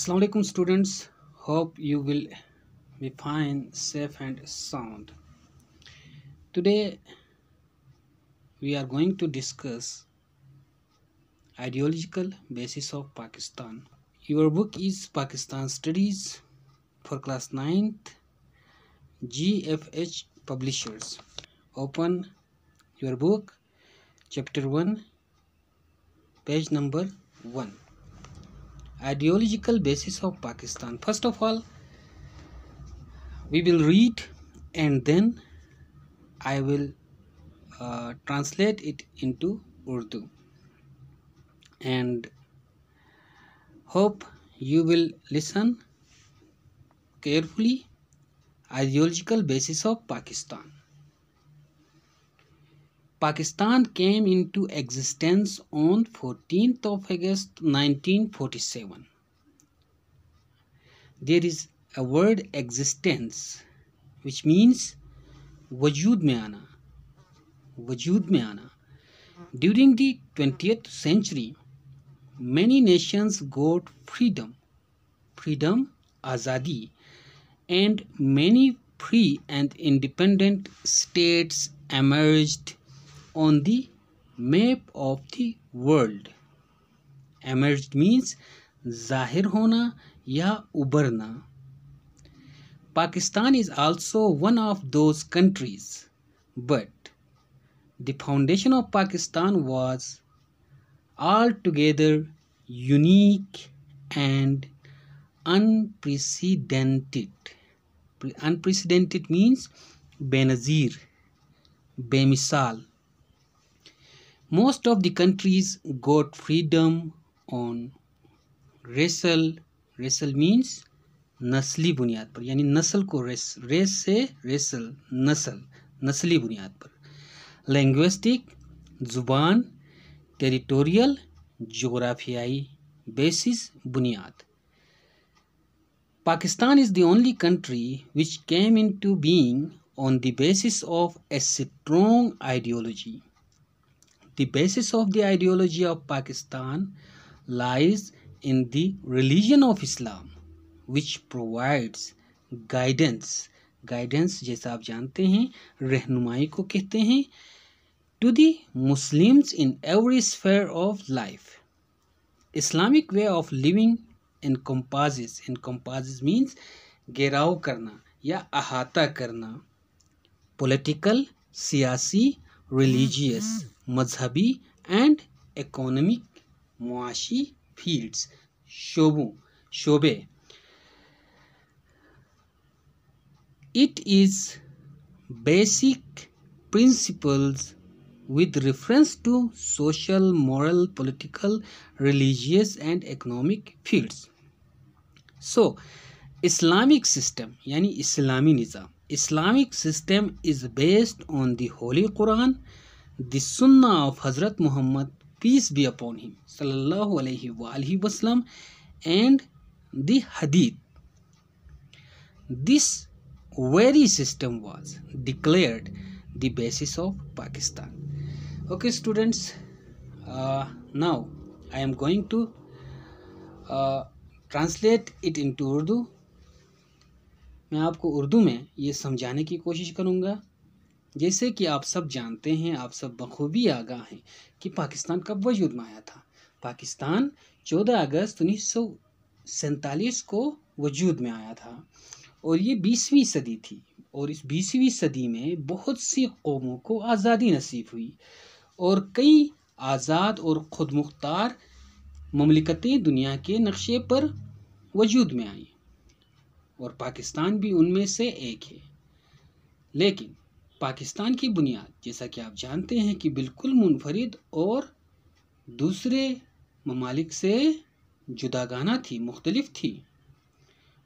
Assalamu alaikum students hope you will be fine safe and sound today we are going to discuss ideological basis of Pakistan your book is Pakistan studies for class 9th GFH publishers open your book chapter 1 page number 1 ideological basis of Pakistan. First of all, we will read and then I will uh, translate it into Urdu and hope you will listen carefully ideological basis of Pakistan Pakistan came into existence on 14th of August 1947. There is a word existence which means wajud mein aana. Wajud mein aana. During the 20th century, many nations got freedom, freedom, azadi, and many free and independent states emerged on the map of the world emerged means zahir hona ya ubarna pakistan is also one of those countries but the foundation of pakistan was altogether unique and unprecedented unprecedented means benazir bemisal most of the countries got freedom on racial racial means nasli buniyad par yani nasl ko race race se racial nasl nasli buniyad par linguistic zuban territorial geographical basis buniyad pakistan is the only country which came into being on the basis of a strong ideology The basis of the ideology of Pakistan lies in the religion of Islam, which provides guidance. Guidance जैसा आप जानते हैं रहनुमाई को कहते हैं to the Muslims in every sphere of life. Islamic way of living encompasses encompasses means घेराव करना या अहाता करना political, सियासी religious, mm-hmm. mazhabi and economic muashi fields. Shobu, Shobe. It is basic principles with reference to social, moral, political, religious and economic fields. So, Islamic system, yani Islami Nizam. Islamic system is based on the Holy Quran, the Sunnah of Hazrat Muhammad, peace be upon him, sallallahu alaihi wasallam, and the Hadith. This very system was declared the basis of Pakistan. Okay, students, uh, now I am going to uh, translate it into Urdu मैं आपको उर्दू में ये समझाने की कोशिश करूँगा जैसे कि आप सब जानते हैं आप सब बखूबी आगाह हैं कि पाकिस्तान कब वजूद में आया था पाकिस्तान 14 अगस्त उन्नीस को वजूद में आया था और ये बीसवीं सदी थी और इस बीसवीं सदी में बहुत सी कौमों को आज़ादी नसीब हुई और कई आज़ाद और ख़ुद मुख्तार ममलिकतें दुनिया के नक्शे पर वजूद में आईं और पाकिस्तान भी उनमें से एक है लेकिन पाकिस्तान की बुनियाद जैसा कि आप जानते हैं कि बिल्कुल मुनफरद और दूसरे ममालिक से जुदागाना थी मुख्तलफ थी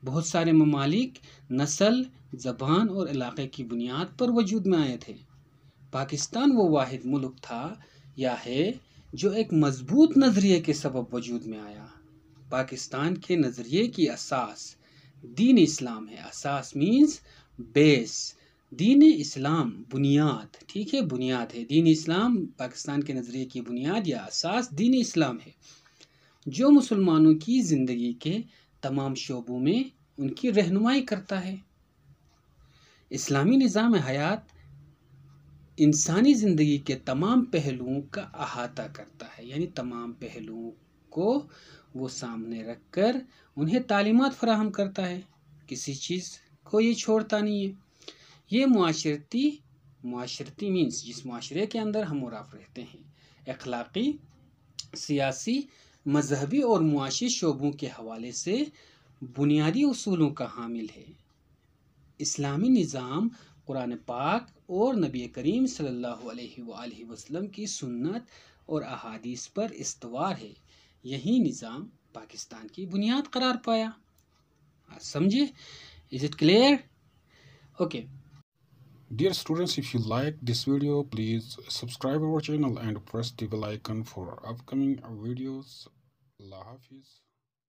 बहुत सारे ममालिक नस्ल ज़बान और इलाके की बुनियाद पर वजूद में आए थे पाकिस्तान वो वाद मुल्क था या है जो एक मजबूत नज़रिए के सबब वजूद में आया पाकिस्तान के नज़रिए की असास दीन इस्लाम है असास मीन्स बेस दीन इस्लाम बुनियाद ठीक है बुनियाद है दीन इस्लाम पाकिस्तान के नज़रिए की बुनियाद या असास दीन इस्लाम है जो मुसलमानों की ज़िंदगी के तमाम शोबों में उनकी रहनुमाई करता है इस्लामी निज़ाम हयात इंसानी ज़िंदगी के तमाम पहलुओं का अहाता करता है यानी तमाम पहलुओं को वो सामने रख कर उन्हें तालीमत फ्राहम करता है किसी चीज़ को ये छोड़ता नहीं है ये माशरती माशरती मीन्स जिस माशरे के अंदर हम और आप रहते हैं अखलाक़ी सियासी मजहबी और मुआशी शोबों के हवाले से बुनियादी असूलों का हामिल है इस्लामी निज़ाम कुरान पाक और नबी करीम सल्लल्लाहु अलैहि वसल्लम की सुन्नत और अहादीस पर इस्तवार है यही निज़ाम पाकिस्तान की बुनियाद करार पाया समझे is it clear okay dear students if you like this video please subscribe our channel and press the bell icon for upcoming videos अल्लाह हाफिज़